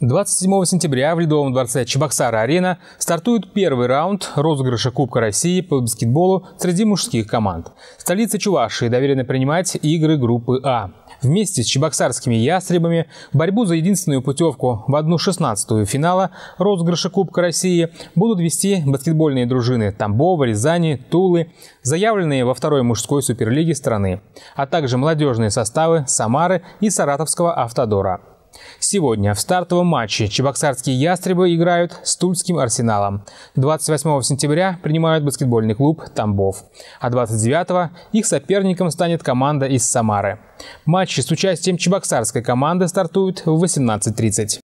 27 сентября в Ледовом дворце Чебоксара-Арена стартует первый раунд розыгрыша Кубка России по баскетболу среди мужских команд. Столица Чувашии доверена принимать игры группы А. Вместе с чебоксарскими ястребами борьбу за единственную путевку в 1-16 финала розыгрыша Кубка России будут вести баскетбольные дружины Тамбова, Рязани, Тулы, заявленные во второй мужской суперлиге страны, а также молодежные составы Самары и Саратовского автодора. Сегодня в стартовом матче чебоксарские «Ястребы» играют с Тульским «Арсеналом». 28 сентября принимают баскетбольный клуб «Тамбов», а 29 их соперником станет команда из Самары. Матчи с участием чебоксарской команды стартуют в 18.30.